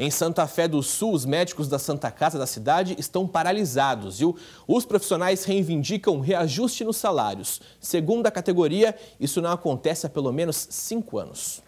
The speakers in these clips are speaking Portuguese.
Em Santa Fé do Sul, os médicos da Santa Casa da cidade estão paralisados, viu? Os profissionais reivindicam reajuste nos salários. Segundo a categoria, isso não acontece há pelo menos cinco anos.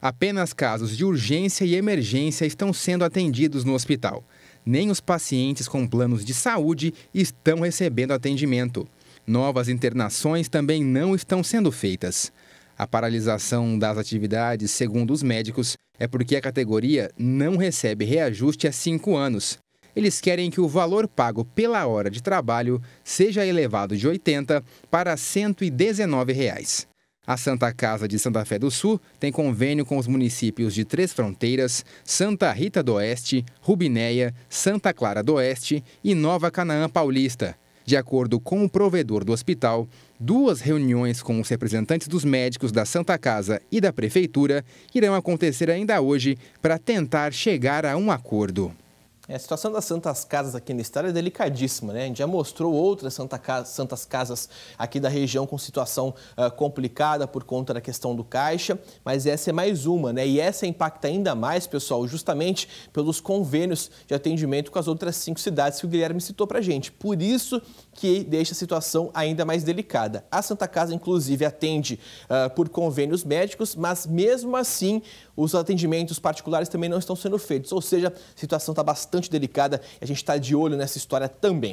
Apenas casos de urgência e emergência estão sendo atendidos no hospital. Nem os pacientes com planos de saúde estão recebendo atendimento. Novas internações também não estão sendo feitas. A paralisação das atividades, segundo os médicos, é porque a categoria não recebe reajuste há cinco anos. Eles querem que o valor pago pela hora de trabalho seja elevado de 80 para R$ 119. Reais. A Santa Casa de Santa Fé do Sul tem convênio com os municípios de Três Fronteiras, Santa Rita do Oeste, Rubinéia, Santa Clara do Oeste e Nova Canaã Paulista. De acordo com o provedor do hospital, duas reuniões com os representantes dos médicos da Santa Casa e da Prefeitura irão acontecer ainda hoje para tentar chegar a um acordo. É, a situação das Santas Casas aqui no estado é delicadíssima, né? A gente já mostrou outras Santa Casa, Santas Casas aqui da região com situação uh, complicada por conta da questão do caixa, mas essa é mais uma, né? E essa impacta ainda mais, pessoal, justamente pelos convênios de atendimento com as outras cinco cidades que o Guilherme citou pra gente. Por isso que deixa a situação ainda mais delicada. A Santa Casa, inclusive, atende uh, por convênios médicos, mas mesmo assim os atendimentos particulares também não estão sendo feitos, ou seja, a situação está bastante bastante delicada e a gente está de olho nessa história também.